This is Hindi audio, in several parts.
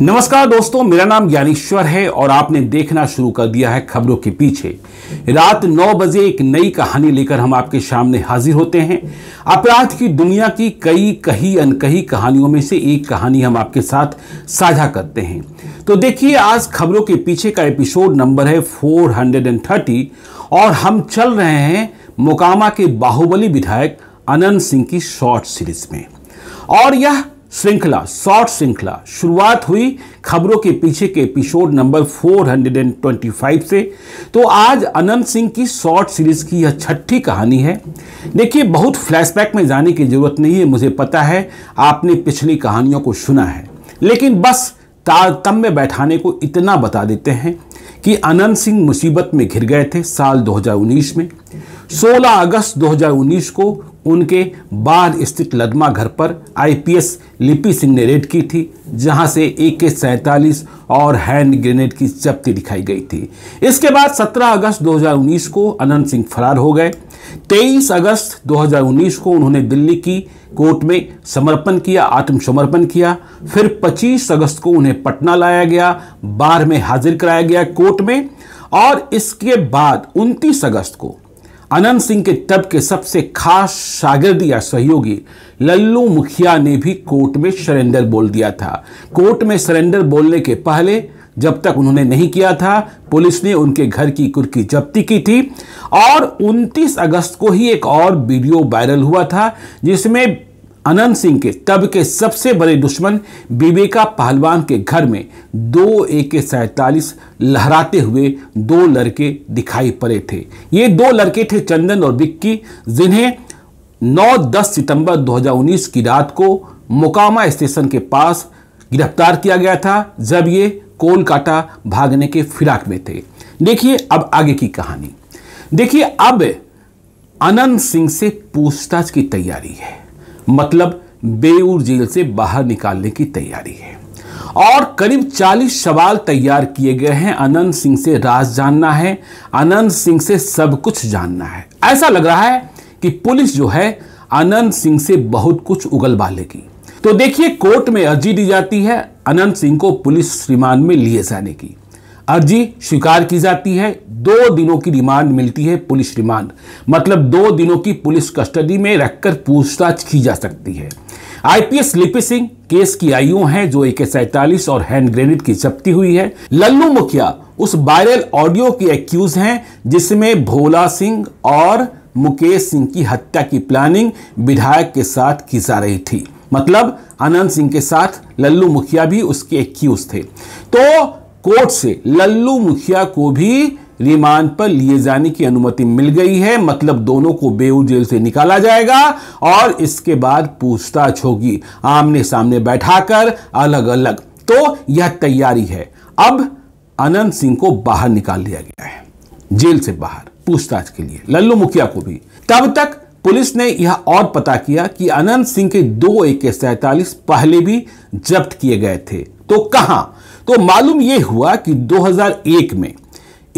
नमस्कार दोस्तों मेरा नाम ज्ञानेश्वर है और आपने देखना शुरू कर दिया है खबरों के पीछे रात 9 बजे एक नई कहानी लेकर हम आपके सामने हाजिर होते हैं अपराध की दुनिया की कई कही अनकही कहानियों में से एक कहानी हम आपके साथ साझा करते हैं तो देखिए आज खबरों के पीछे का एपिसोड नंबर है 430 और हम चल रहे हैं मोकामा के बाहुबली विधायक अनंत सिंह की शॉर्ट सीरीज में और यह श्रृंखला शॉर्ट श्रृंखला शुरुआत हुई खबरों के पीछे के एपिसोड नंबर 425 से तो आज अनंत सिंह की शॉर्ट सीरीज की यह छठी कहानी है देखिए बहुत फ्लैशबैक में जाने की जरूरत नहीं है मुझे पता है आपने पिछली कहानियों को सुना है लेकिन बस तारतम्य बैठाने को इतना बता देते हैं कि अनंत सिंह मुसीबत में घिर गए थे साल 2019 में 16 अगस्त 2019 को उनके बाद स्थित लदमा घर पर आईपीएस लिपि सिंह ने रेड की थी जहां से ए के सैंतालीस और हैंड ग्रेनेड की जब्ती दिखाई गई थी इसके बाद 17 अगस्त 2019 को अनंत सिंह फरार हो गए 23 अगस्त 2019 को उन्होंने दिल्ली की कोर्ट में समर्पण किया आत्मसमर्पण किया फिर 25 अगस्त को उन्हें पटना लाया गया बार में हाजिर कराया गया कोर्ट में और इसके बाद 29 अगस्त को अनंत सिंह के टब के सबसे खास शागिर्द या सहयोगी लल्लू मुखिया ने भी कोर्ट में सरेंडर बोल दिया था कोर्ट में सरेंडर बोलने के पहले जब तक उन्होंने नहीं किया था पुलिस ने उनके घर की कुर्की जब्ती की थी और 29 अगस्त को ही एक और वीडियो वायरल हुआ था जिसमें अनंत सिंह के तब के सबसे बड़े दुश्मन विवेका पहलवान के घर में दो ए के सैतालीस लहराते हुए दो लड़के दिखाई पड़े थे ये दो लड़के थे चंदन और विक्की जिन्हें 9-10 सितंबर 2019 की रात को मोकामा स्टेशन के पास गिरफ्तार किया गया था जब ये कोलकाता भागने के फिराक में थे देखिए अब आगे की कहानी देखिए अब अनंत सिंह से पूछताछ की तैयारी है मतलब बेऊर जेल से बाहर निकालने की तैयारी है और करीब 40 सवाल तैयार किए गए हैं अनंत सिंह से राज जानना है अनंत सिंह से सब कुछ जानना है ऐसा लग रहा है कि पुलिस जो है अनंत सिंह से बहुत कुछ उगलवा लेगी तो देखिए कोर्ट में अर्जी दी जाती है अनंत सिंह को पुलिस रिमांड में लिए जाने की अर्जी स्वीकार की जाती है दो दिनों की रिमांड मिलती है पुलिस रिमांड मतलब दो दिनों की पुलिस कस्टडी में रखकर पूछताछ की जा सकती है आईपीएस लिपि सिंह केस की आयु है जो एक सैतालीस और हैंड ग्रेनेड की जब्ती हुई है लल्लू मुखिया उस वायरल ऑडियो के एक्यूज हैं जिसमें भोला सिंह और मुकेश सिंह की हत्या की प्लानिंग विधायक के साथ की जा रही थी मतलब अनंत सिंह के साथ लल्लू मुखिया भी उसके एक्यूज थे तो कोर्ट से लल्लू मुखिया को भी रिमांड पर लिए जाने की अनुमति मिल गई है मतलब दोनों को बेऊ जेल से निकाला जाएगा और इसके बाद पूछताछ होगी आमने सामने बैठाकर अलग अलग तो यह तैयारी है अब अनंत सिंह को बाहर निकाल लिया गया है जेल से बाहर पूछताछ के लिए लल्लू मुखिया को भी तब तक पुलिस ने यह और पता किया कि अनंत सिंह के दो एके सैतालीस पहले भी जब्त किए गए थे तो कहां तो मालूम यह हुआ कि 2001 में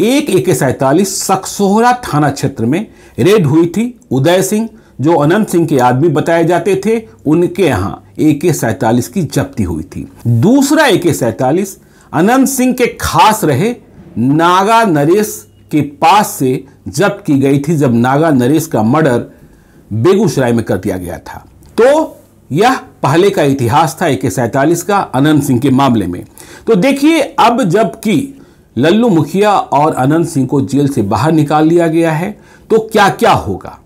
एक एक सैतालीस सक्सोहरा थाना क्षेत्र में रेड हुई थी उदय सिंह जो अनंत सिंह के आदमी बताए जाते थे उनके यहां ए के सैतालीस की जब्ती हुई थी दूसरा ए के सैतालीस अनंत सिंह के खास रहे नागा नरेश के पास से जब्त की गई थी जब नागा नरेश का मर्डर बेगूसराय में कर दिया गया था तो यह पहले का इतिहास था एके सैतालीस का अनंत सिंह के मामले में तो देखिए अब जबकि लल्लू मुखिया और अनंत सिंह को जेल से बाहर निकाल लिया गया है तो क्या क्या होगा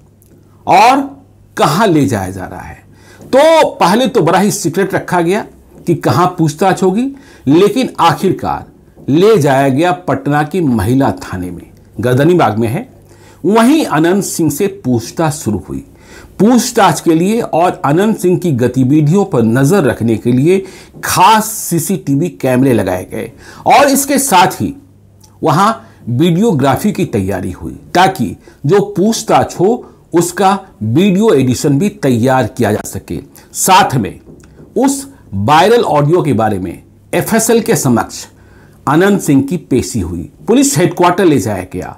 और कहाँ ले जाया जा रहा है तो पहले तो बड़ा ही सीक्रेट रखा गया कि कहाँ पूछताछ होगी लेकिन आखिरकार ले जाया गया पटना की महिला थाने में गर्दनीबाग में है वहीं अनंत सिंह से पूछताछ शुरू हुई पूछताछ के लिए और अनंत सिंह की गतिविधियों पर नजर रखने के लिए खास सीसीटीवी कैमरे लगाए गए और इसके साथ ही वहां वीडियोग्राफी की तैयारी हुई ताकि जो पूछताछ हो उसका वीडियो एडिशन भी तैयार किया जा सके साथ में उस वायरल ऑडियो के बारे में एफएसएल के समक्ष अनंत सिंह की पेशी हुई पुलिस हेडक्वार्टर ले जाया गया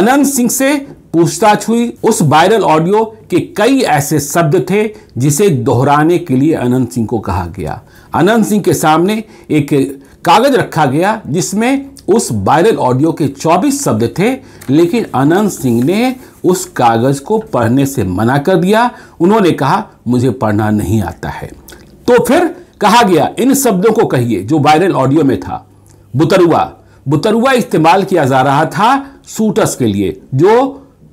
अनंत सिंह से पूछताछ हुई उस वायरल ऑडियो के कई ऐसे शब्द थे जिसे दोहराने के लिए अनंत सिंह को कहा गया अनंत सिंह के सामने एक कागज रखा गया जिसमें उस वायरल ऑडियो के 24 शब्द थे लेकिन अनंत सिंह ने उस कागज को पढ़ने से मना कर दिया उन्होंने कहा मुझे पढ़ना नहीं आता है तो फिर कहा गया इन शब्दों को कहिए जो वायरल ऑडियो में था बुतरुआ बुतरुआ इस्तेमाल किया जा रहा था सूटर्स के लिए जो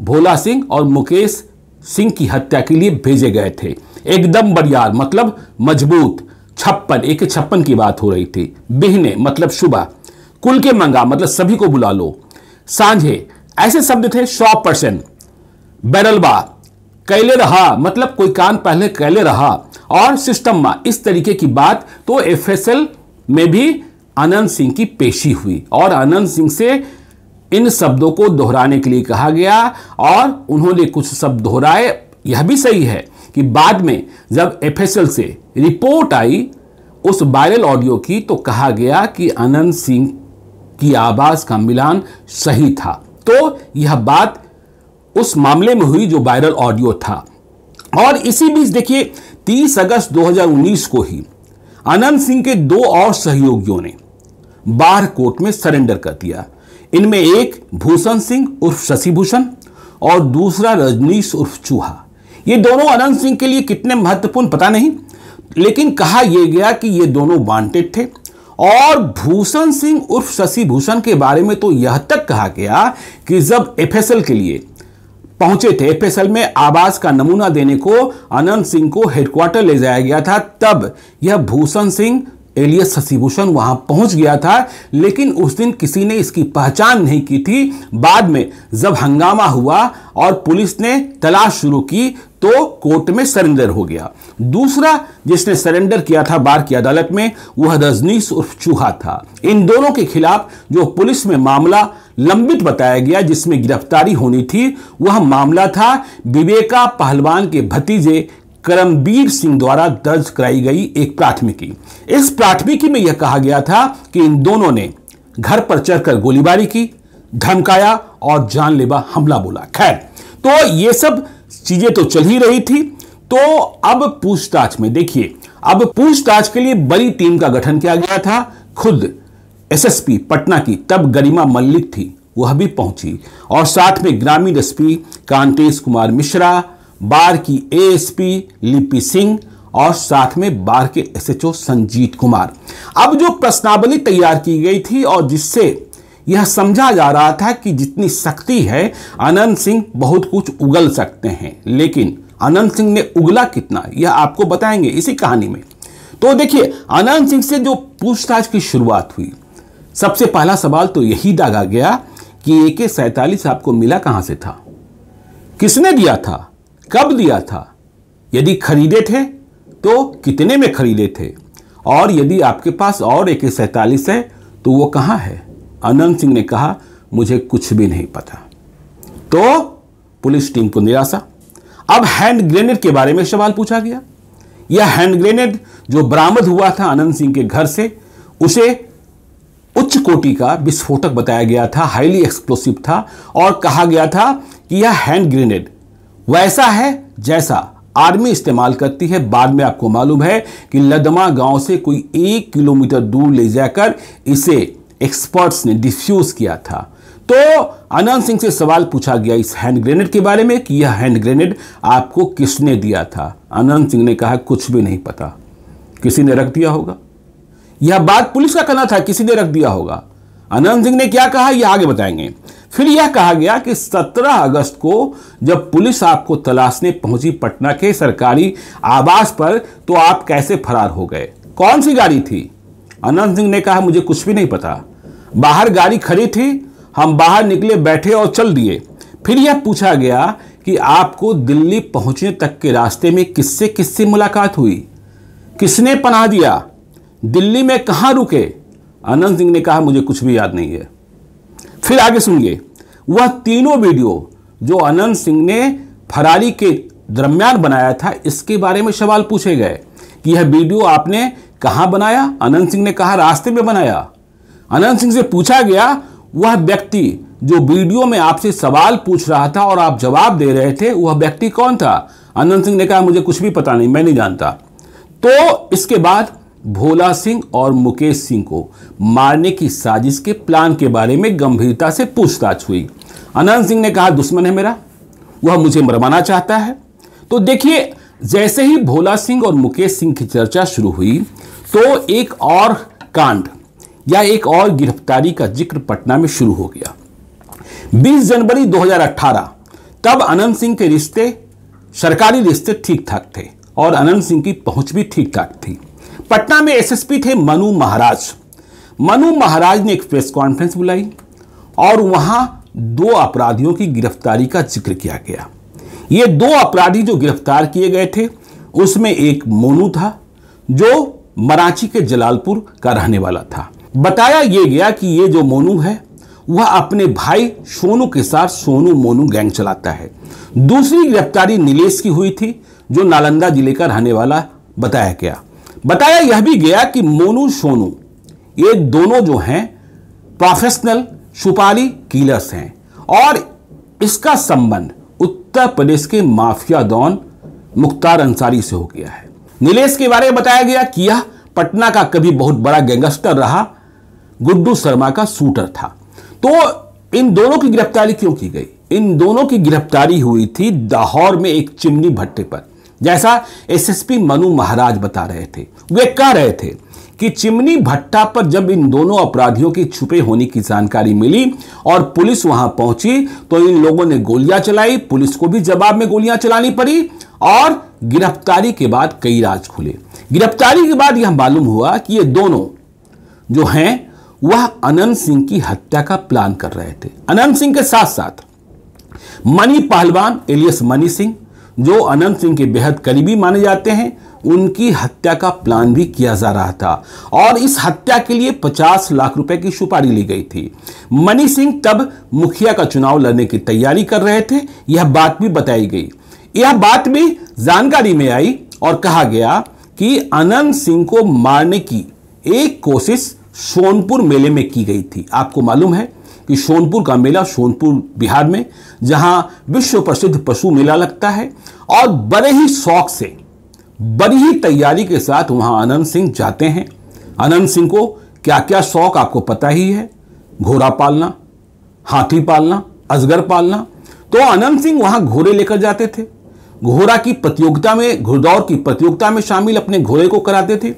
भोला सिंह और मुकेश सिंह की हत्या के लिए भेजे गए थे एकदम बरियार मतलब मजबूत छप्पन एक छप्पन की बात हो रही थी बिहने मतलब सुबह कुल के मंगा मतलब सभी को बुला लो सांझे ऐसे शब्द थे सौ परसेंट बैरलबा कैले रहा मतलब कोई काम पहले कैले रहा और मा इस तरीके की बात तो एफएसएल में भी आनंद सिंह की पेशी हुई और आनंद सिंह से इन शब्दों को दोहराने के लिए कहा गया और उन्होंने कुछ शब्द दोहराए यह भी सही है कि बाद में जब एफ से रिपोर्ट आई उस वायरल ऑडियो की तो कहा गया कि अनंत सिंह की आवाज़ का मिलान सही था तो यह बात उस मामले में हुई जो वायरल ऑडियो था और इसी बीच देखिए 30 अगस्त 2019 को ही अनंत सिंह के दो और सहयोगियों ने बाढ़ कोर्ट में सरेंडर कर दिया इनमें एक भूषण सिंह उर्फ शशिभूषण और दूसरा रजनीश उर्फ चूहा ये दोनों अनंत सिंह के लिए कितने महत्वपूर्ण पता नहीं लेकिन कहा यह गया कि ये दोनों वांटेड थे और भूषण सिंह उर्फ शशिभूषण के बारे में तो यह तक कहा गया कि जब एफएसएल के लिए पहुंचे थे एफएसएल में आवास का नमूना देने को अनंत सिंह को हेडक्वार्टर ले जाया गया था तब यह भूषण सिंह एलियस शशिभूषण वहां पहुंच गया था लेकिन उस दिन किसी ने इसकी पहचान नहीं की थी बाद में जब हंगामा हुआ और पुलिस ने तलाश शुरू की तो कोर्ट में सरेंडर हो गया दूसरा जिसने सरेंडर किया था बार की अदालत में वह रजनीश उर्फ चूहा था इन दोनों के खिलाफ जो पुलिस में मामला लंबित बताया गया जिसमें गिरफ्तारी होनी थी वह मामला था विवेका पहलवान के भतीजे करमबीर सिंह द्वारा दर्ज कराई गई एक प्राथमिकी इस प्राथमिकी में यह कहा गया था कि इन दोनों ने घर पर चढ़कर गोलीबारी की धमकाया और जानलेवा हमला बोला खैर तो ये सब चीजें तो चल ही रही थी तो अब पूछताछ में देखिए अब पूछताछ के लिए बड़ी टीम का गठन किया गया था खुद एसएसपी पटना की तब गरिमा मल्लिक थी वह भी पहुंची और साथ में ग्रामीण एसपी कांतेश कुमार मिश्रा बार की एएसपी लिपि सिंह और साथ में बार के एसएचओ संजीत कुमार अब जो प्रश्नावली तैयार की गई थी और जिससे यह समझा जा रहा था कि जितनी शक्ति है अनंत सिंह बहुत कुछ उगल सकते हैं लेकिन अनंत सिंह ने उगला कितना यह आपको बताएंगे इसी कहानी में तो देखिए अनंत सिंह से जो पूछताछ की शुरुआत हुई सबसे पहला सवाल तो यही दागा गया कि ए के सैतालीस आपको मिला कहां से था किसने दिया था कब दिया था यदि खरीदे थे तो कितने में खरीदे थे और यदि आपके पास और एक सैतालीस है तो वो कहाँ है अनंत सिंह ने कहा मुझे कुछ भी नहीं पता तो पुलिस टीम को निराशा अब हैंड ग्रेनेड के बारे में सवाल पूछा गया यह हैंड ग्रेनेड जो बरामद हुआ था अनंत सिंह के घर से उसे उच्च कोटि का विस्फोटक बताया गया था हाईली एक्सप्लोसिव था और कहा गया था कि यह हैंड ग्रेनेड वैसा है जैसा आर्मी इस्तेमाल करती है बाद में आपको मालूम है कि लदमा गांव से कोई एक किलोमीटर दूर ले जाकर इसे एक्सपर्ट्स ने डिफ्यूज किया था तो अनंत सिंह से सवाल पूछा गया इस हैंड ग्रेनेड के बारे में कि यह हैंड ग्रेनेड आपको किसने दिया था अनंत सिंह ने कहा कुछ भी नहीं पता किसी ने रख दिया होगा यह बात पुलिस का कहना था किसी ने रख दिया होगा आनंद सिंह ने क्या कहा यह आगे बताएंगे फिर यह कहा गया कि 17 अगस्त को जब पुलिस आपको तलाशने पहुंची पटना के सरकारी आवास पर तो आप कैसे फरार हो गए कौन सी गाड़ी थी अनंत सिंह ने कहा मुझे कुछ भी नहीं पता बाहर गाड़ी खड़ी थी हम बाहर निकले बैठे और चल दिए फिर यह पूछा गया कि आपको दिल्ली पहुंचने तक के रास्ते में किससे किससे मुलाकात हुई किसने पनाह दिया दिल्ली में कहाँ रुके आनंद सिंह ने कहा मुझे कुछ भी याद नहीं है फिर आगे सुनिए वह तीनों वीडियो जो आनंद सिंह ने फरारी के दरमियान बनाया था इसके बारे में सवाल पूछे गए कि यह वीडियो आपने कहा बनाया अनंत सिंह ने कहा रास्ते में बनाया अनंत सिंह से पूछा गया वह व्यक्ति जो वीडियो में आपसे सवाल पूछ रहा था और आप जवाब दे रहे थे वह व्यक्ति कौन था अनंत सिंह ने कहा मुझे कुछ भी पता नहीं मैं नहीं जानता तो इसके बाद भोला सिंह और मुकेश सिंह को मारने की साजिश के प्लान के बारे में गंभीरता से पूछताछ हुई अनंत सिंह ने कहा दुश्मन है मेरा वह मुझे मरवाना चाहता है तो देखिए जैसे ही भोला सिंह और मुकेश सिंह की चर्चा शुरू हुई तो एक और कांड या एक और गिरफ्तारी का जिक्र पटना में शुरू हो गया 20 जनवरी 2018 तब अनंत सिंह के रिश्ते सरकारी रिश्ते ठीक ठाक थे और अनंत सिंह की पहुंच भी ठीक ठाक थी पटना में एसएसपी थे मनु महाराज मनु महाराज ने एक प्रेस कॉन्फ्रेंस बुलाई और वहां दो अपराधियों की गिरफ्तारी का जिक्र किया गया ये दो अपराधी जो गिरफ्तार किए गए थे उसमें एक मोनू था जो मराची के जलालपुर का रहने वाला था बताया यह गया कि ये जो मोनू है वह अपने भाई सोनू के साथ सोनू मोनू गैंग चलाता है दूसरी गिरफ्तारी नीलेश की हुई थी जो नालंदा जिले का रहने वाला बताया गया बताया यह भी गया कि मोनू सोनू ये दोनों जो हैं प्रोफेशनल सुपारी कीलर्स हैं और इसका संबंध उत्तर प्रदेश के माफिया डॉन मुख्तार अंसारी से हो गया है नीलेश के बारे में बताया गया कि यह पटना का कभी बहुत बड़ा गैंगस्टर रहा गुड्डू शर्मा का शूटर था तो इन दोनों की गिरफ्तारी क्यों की गई इन दोनों की गिरफ्तारी हुई थी दाहौर में एक चिमनी भट्टे पर जैसा एसएसपी मनु महाराज बता रहे थे वे कह रहे थे कि चिमनी भट्टा पर जब इन दोनों अपराधियों की छुपे होने की जानकारी मिली और पुलिस वहां पहुंची तो इन लोगों ने गोलियां चलाई पुलिस को भी जवाब में गोलियां चलानी पड़ी और गिरफ्तारी के बाद कई राज खुले गिरफ्तारी के बाद यह मालूम हुआ कि ये दोनों जो हैं वह अनंत सिंह की हत्या का प्लान कर रहे थे अनंत सिंह के साथ साथ मनी पहलवान एलियस मनी सिंह जो अनंत सिंह के बेहद करीबी माने जाते हैं उनकी हत्या का प्लान भी किया जा रहा था और इस हत्या के लिए 50 लाख रुपए की सुपारी ली गई थी मनी सिंह तब मुखिया का चुनाव लड़ने की तैयारी कर रहे थे यह बात भी बताई गई यह बात भी जानकारी में आई और कहा गया कि अनंत सिंह को मारने की एक कोशिश सोनपुर मेले में की गई थी आपको मालूम है कि सोनपुर का मेला सोनपुर बिहार में जहां विश्व प्रसिद्ध पशु मेला लगता है और बड़े ही शौक से बड़ी ही तैयारी के साथ वहां अनंत सिंह जाते हैं अनंत सिंह को क्या क्या शौक आपको पता ही है घोड़ा पालना हाथी पालना अजगर पालना तो आनंद सिंह वहां घोड़े लेकर जाते थे घोड़ा की प्रतियोगिता में घुड़दौड़ की प्रतियोगिता में शामिल अपने घोड़े को कराते थे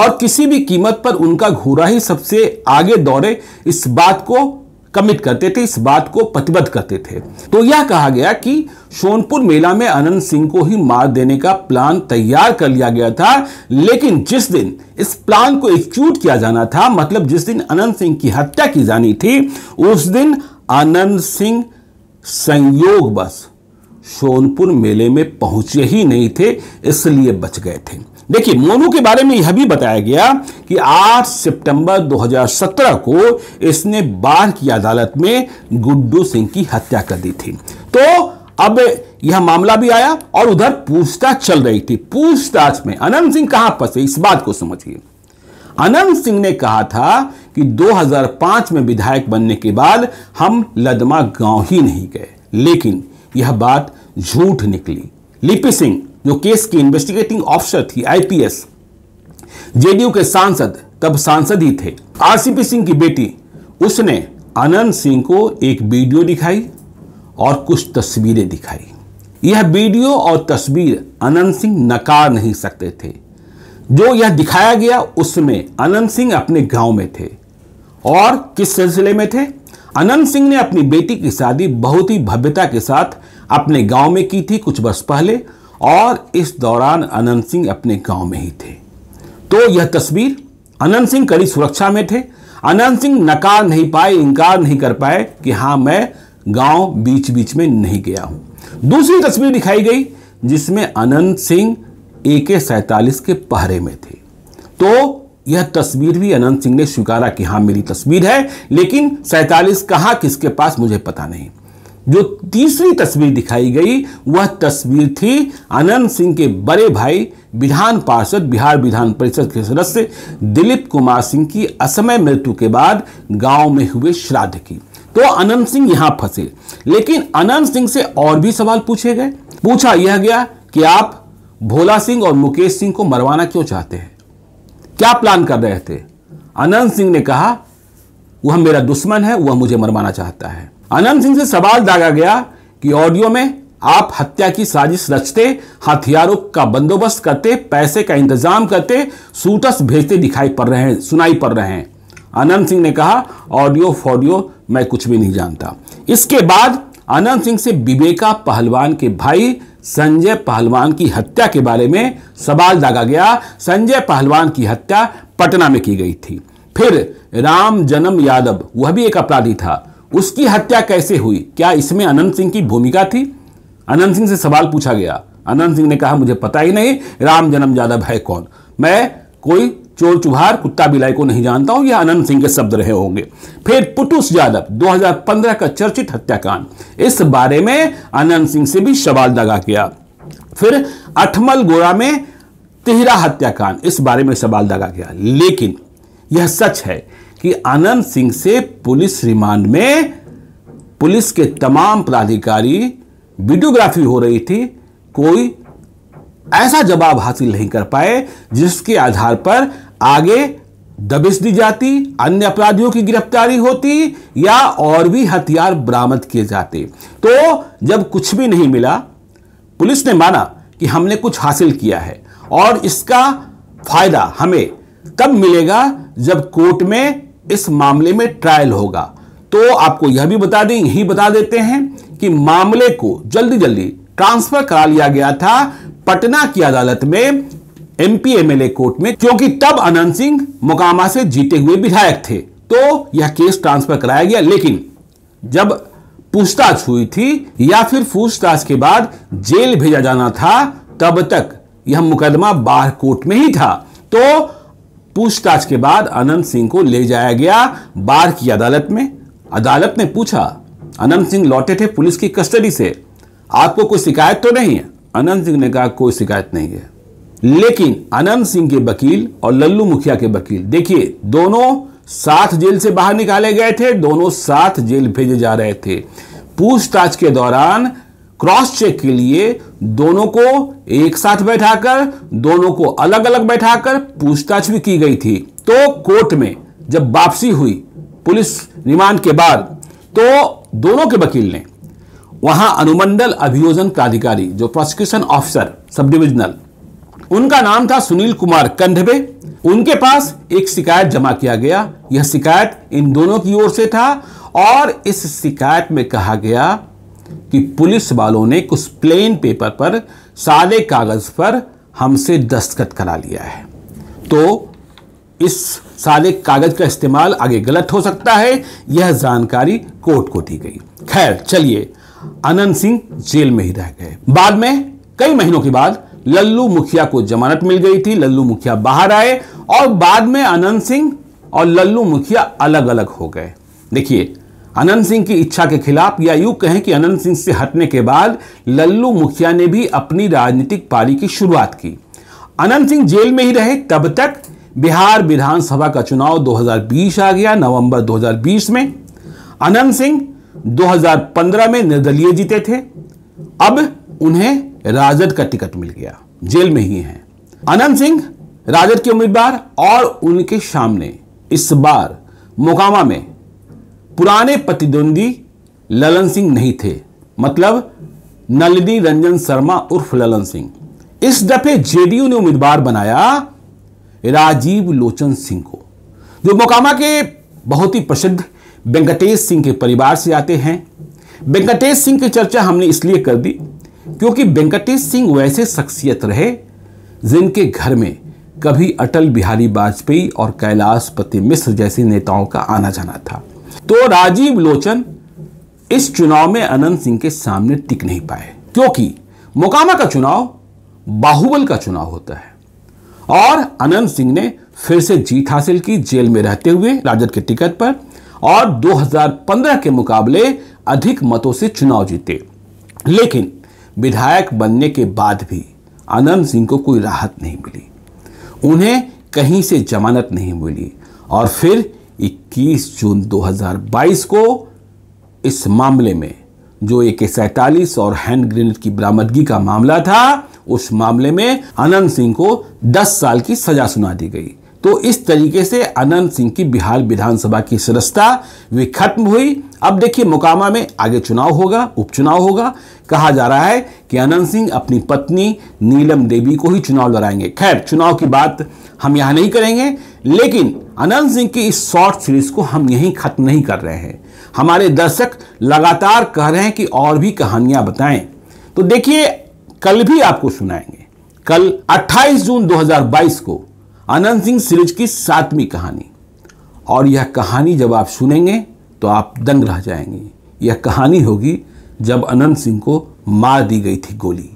और किसी भी कीमत पर उनका घोड़ा ही सबसे आगे दौड़े इस बात को कमिट करते थे इस बात को प्रतिबद्ध करते थे तो यह कहा गया कि सोनपुर मेला में अनंत सिंह को ही मार देने का प्लान तैयार कर लिया गया था लेकिन जिस दिन इस प्लान को एग्जीक्यूट किया जाना था मतलब जिस दिन अनंत सिंह की हत्या की जानी थी उस दिन आनंद सिंह संयोग बस सोनपुर मेले में पहुंचे ही नहीं थे इसलिए बच गए थे देखिए मोनू के बारे में यह भी बताया गया कि 8 सितंबर 2017 को इसने बाढ़ की अदालत में गुड्डू सिंह की हत्या कर दी थी तो अब यह मामला भी आया और उधर पूछताछ चल रही थी पूछताछ में अनंत सिंह कहां फंसे इस बात को समझिए अनंत सिंह ने कहा था कि 2005 में विधायक बनने के बाद हम लदमा गांव ही नहीं गए लेकिन यह बात झूठ निकली लिपि सिंह जो केस की इन्वेस्टिगेटिंग ऑफिसर थी आईपीएस जेडीयू के सांसद तब सांसद ही थे आरसीपी सिंह की बेटी उसने अनंत सिंह को एक वीडियो दिखाई और कुछ तस्वीरें दिखाई यह वीडियो और तस्वीर अनंत सिंह नकार नहीं सकते थे जो यह दिखाया गया उसमें अनंत सिंह अपने गांव में थे और किस सिलसिले में थे अनंत सिंह ने अपनी बेटी की शादी बहुत ही भव्यता के साथ अपने गांव में की थी कुछ वर्ष पहले और इस दौरान अनंत सिंह अपने गांव में ही थे तो यह तस्वीर अनंत सिंह कड़ी सुरक्षा में थे अनंत सिंह नकार नहीं पाए इनकार नहीं कर पाए कि हाँ मैं गांव बीच बीच में नहीं गया हूं दूसरी तस्वीर दिखाई गई जिसमें अनंत सिंह ए के सैतालीस के पहरे में थे तो यह तस्वीर भी अनंत सिंह ने स्वीकारा कि हाँ मेरी तस्वीर है लेकिन सैतालीस कहाँ किसके पास मुझे पता नहीं जो तीसरी तस्वीर दिखाई गई वह तस्वीर थी अनंत सिंह के बड़े भाई विधान पार्षद बिहार विधान परिषद के सदस्य दिलीप कुमार सिंह की असमय मृत्यु के बाद गांव में हुए श्राद्ध की तो अनंत सिंह यहां फंसे लेकिन अनंत सिंह से और भी सवाल पूछे गए पूछा यह गया कि आप भोला सिंह और मुकेश सिंह को मरवाना क्यों चाहते हैं क्या प्लान कर रहे थे अनंत सिंह ने कहा वह मेरा दुश्मन है वह मुझे मरवाना चाहता है अनंत सिंह से सवाल दागा गया कि ऑडियो में आप हत्या की साजिश रचते हथियारों का बंदोबस्त करते पैसे का इंतजाम करते सूटस भेजते दिखाई पड़ रहे हैं सुनाई पड़ रहे हैं अनंत सिंह ने कहा ऑडियो फॉडियो मैं कुछ भी नहीं जानता इसके बाद अनंत सिंह से विवेका पहलवान के भाई संजय पहलवान की हत्या के बारे में सवाल दागा गया संजय पहलवान की हत्या पटना में की गई थी फिर राम जन्म यादव वह भी एक अपराधी था उसकी हत्या कैसे हुई क्या इसमें अनंत सिंह की भूमिका थी अनंत सिंह से सवाल पूछा गया अनंत सिंह ने कहा मुझे पता ही नहीं राम जन्म यादव है कौन मैं कोई चोर चुहार कुत्ता बिलाई को नहीं जानता हूं यह अनंत सिंह के शब्द रहे होंगे फिर पुटुस यादव 2015 का चर्चित हत्याकांड इस बारे में अनंत सिंह से भी सवाल दगा किया फिर अठमल गोरा में तिहरा हत्याकांड इस बारे में सवाल दगा किया लेकिन यह सच है कि आनंद सिंह से पुलिस रिमांड में पुलिस के तमाम पदाधिकारी वीडियोग्राफी हो रही थी कोई ऐसा जवाब हासिल नहीं कर पाए जिसके आधार पर आगे दबिश दी जाती अन्य अपराधियों की गिरफ्तारी होती या और भी हथियार बरामद किए जाते तो जब कुछ भी नहीं मिला पुलिस ने माना कि हमने कुछ हासिल किया है और इसका फायदा हमें तब मिलेगा जब कोर्ट में इस मामले में ट्रायल होगा तो आपको यह भी बता दें यही बता देते हैं कि मामले को जल्दी जल्दी ट्रांसफर करा लिया गया था पटना की अदालत में एमपी एमएलए कोर्ट में क्योंकि तब अनंत सिंह मोकामा से जीते हुए विधायक थे तो यह केस ट्रांसफर कराया गया लेकिन जब पूछताछ हुई थी या फिर पूछताछ के बाद जेल भेजा जाना था तब तक यह मुकदमा बाहर कोर्ट में ही था तो पूछताछ के बाद अनंत सिंह को ले जाया गया बार की अदालत में अदालत ने पूछा अनंत सिंह लौटे थे पुलिस की कस्टडी से आपको कोई शिकायत तो नहीं है अनंत सिंह ने कहा कोई शिकायत नहीं है लेकिन अनंत सिंह के वकील और लल्लू मुखिया के वकील देखिए दोनों साथ जेल से बाहर निकाले गए थे दोनों साथ जेल भेजे जा रहे थे पूछताछ के दौरान क्रॉस चेक के लिए दोनों को एक साथ बैठाकर दोनों को अलग अलग बैठाकर पूछताछ भी की गई थी तो कोर्ट में जब वापसी हुई पुलिस रिमांड के बाद तो दोनों के वकील ने वहां अनुमंडल अभियोजन प्राधिकारी जो प्रोसिक्यूशन ऑफिसर सब डिविजनल उनका नाम था सुनील कुमार कंधबे उनके पास एक शिकायत जमा किया गया यह शिकायत इन दोनों की ओर से था और इस शिकायत में कहा गया कि पुलिस वालों ने कुछ प्लेन पेपर पर सादे कागज़ पर हमसे दस्तखत करा लिया है तो इस सादे कागज़ का इस्तेमाल आगे गलत हो सकता है यह जानकारी कोर्ट को दी गई खैर चलिए अनंत सिंह जेल में ही रह गए बाद में कई महीनों के बाद लल्लू मुखिया को जमानत मिल गई थी लल्लू मुखिया बाहर आए और बाद में अनंत सिंह और लल्लू मुखिया अलग अलग हो गए देखिए अनंत सिंह की इच्छा के खिलाफ या यूं कहें कि अनंत सिंह से हटने के बाद लल्लू मुखिया ने भी अपनी राजनीतिक पारी की शुरुआत की अनंत सिंह जेल में ही रहे तब तक बिहार विधानसभा का चुनाव 2020 आ गया नवंबर 2020 में अनंत सिंह 2015 में निर्दलीय जीते थे अब उन्हें राजद का टिकट मिल गया जेल में ही हैं अनंत सिंह राजद के उम्मीदवार और उनके सामने इस बार मोकामा में पुराने प्रतिद्वंदी ललन सिंह नहीं थे मतलब नलिनी रंजन शर्मा उर्फ ललन सिंह इस दफे जेडीयू ने उम्मीदवार बनाया राजीव लोचन सिंह को जो मोकामा के बहुत ही प्रसिद्ध वेंकटेश सिंह के परिवार से आते हैं वेंकटेश सिंह की चर्चा हमने इसलिए कर दी क्योंकि वेंकटेश सिंह वैसे शख्सियत रहे जिनके घर में कभी अटल बिहारी वाजपेयी और कैलाश पति मिश्र जैसे नेताओं का आना जाना था तो राजीव लोचन इस चुनाव में अनंत सिंह के सामने टिक नहीं पाए क्योंकि मोकामा का चुनाव बाहुबल का चुनाव होता है और अनंत सिंह ने फिर से जीत हासिल की जेल में रहते हुए राजद के टिकट पर और 2015 के मुकाबले अधिक मतों से चुनाव जीते लेकिन विधायक बनने के बाद भी अनंत सिंह को कोई राहत नहीं मिली उन्हें कहीं से जमानत नहीं मिली और फिर 21 जून 2022 को इस मामले में जो ए के सैतालीस और हैंड ग्रेनेड की बरामदगी का मामला था उस मामले में अनंत सिंह को 10 साल की सजा सुना दी गई तो इस तरीके से अनंत सिंह की बिहार विधानसभा की सदस्यता वे खत्म हुई अब देखिए मोकामा में आगे चुनाव होगा उपचुनाव होगा कहा जा रहा है कि अनंत सिंह अपनी पत्नी नीलम देवी को ही चुनाव लड़ाएंगे खैर चुनाव की बात हम यहाँ नहीं करेंगे लेकिन अनंत सिंह की इस शॉर्ट सीरीज को हम यहीं खत्म नहीं कर रहे हैं हमारे दर्शक लगातार कह रहे हैं कि और भी कहानियां बताएं तो देखिए कल भी आपको सुनाएंगे कल 28 जून 2022 को अनंत सिंह सीरीज की सातवीं कहानी और यह कहानी जब आप सुनेंगे तो आप दंग रह जाएंगे यह कहानी होगी जब अनंत सिंह को मार दी गई थी गोली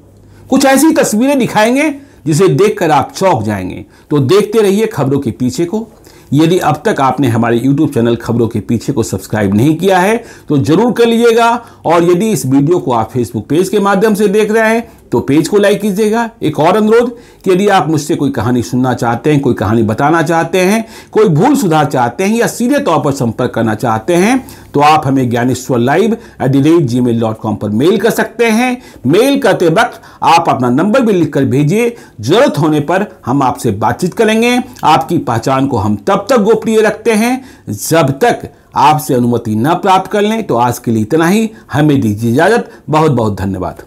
कुछ ऐसी तस्वीरें दिखाएंगे जिसे देखकर आप चौंक जाएंगे तो देखते रहिए खबरों के पीछे को यदि अब तक आपने हमारे YouTube चैनल खबरों के पीछे को सब्सक्राइब नहीं किया है तो जरूर कर लीजिएगा और यदि इस वीडियो को आप फेसबुक पेज के माध्यम से देख रहे हैं तो पेज को लाइक कीजिएगा एक और अनुरोध कि यदि आप मुझसे कोई कहानी सुनना चाहते हैं कोई कहानी बताना चाहते हैं कोई भूल सुधार चाहते हैं या सीधे तौर पर संपर्क करना चाहते हैं तो आप हमें Gyaneshwar live at the rate G mail dot com पर मेल कर सकते हैं मेल करते वक्त आप अपना नंबर भी लिखकर भेजिए जरूरत होने पर हम आपसे बातचीत करेंगे आपकी पहचान को हम तब तक गोपनीय रखते हैं जब तक आपसे अनुमति न प्राप्त कर लें तो आज के लिए इतना ही हमें दीजिए इजाजत बहुत बहुत धन्यवाद